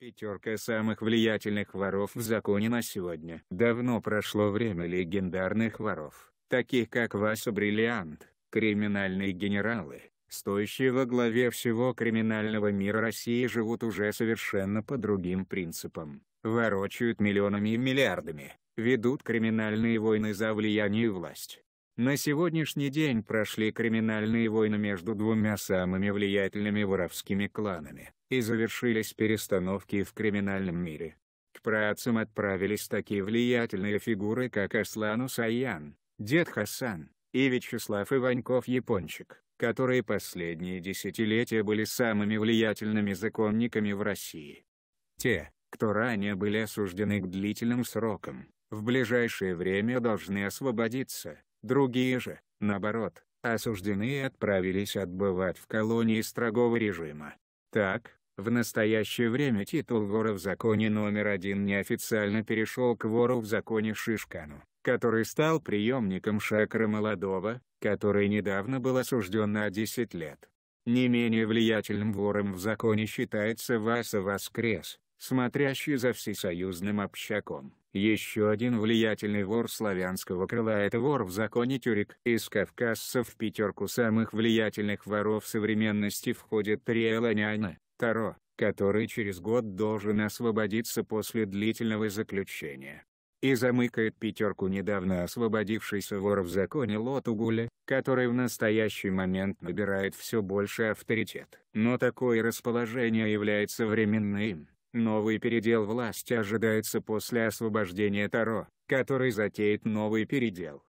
Пятерка самых влиятельных воров в законе на сегодня. Давно прошло время легендарных воров, таких как Вася Бриллиант, криминальные генералы, стоящие во главе всего криминального мира России живут уже совершенно по другим принципам, ворочают миллионами и миллиардами, ведут криминальные войны за влияние и власть, на сегодняшний день прошли криминальные войны между двумя самыми влиятельными воровскими кланами, и завершились перестановки в криминальном мире. К працам отправились такие влиятельные фигуры как Аслан Усаян, Дед Хасан, и Вячеслав Иваньков-Япончик, которые последние десятилетия были самыми влиятельными законниками в России. Те, кто ранее были осуждены к длительным срокам, в ближайшее время должны освободиться, Другие же, наоборот, осуждены и отправились отбывать в колонии строгого режима. Так, в настоящее время титул вора в законе номер один неофициально перешел к вору в законе Шишкану, который стал преемником Шакры Молодого, который недавно был осужден на 10 лет. Не менее влиятельным вором в законе считается Васа Воскрес, смотрящий за всесоюзным общаком. Еще один влиятельный вор славянского крыла – это вор в законе Тюрик. Из кавказцев в пятерку самых влиятельных воров современности входит Риэланяна, Таро, который через год должен освободиться после длительного заключения. И замыкает пятерку недавно освободившийся вор в законе Лотугуля, который в настоящий момент набирает все больше авторитет. Но такое расположение является временным. Новый передел власти ожидается после освобождения Таро, который затеет новый передел.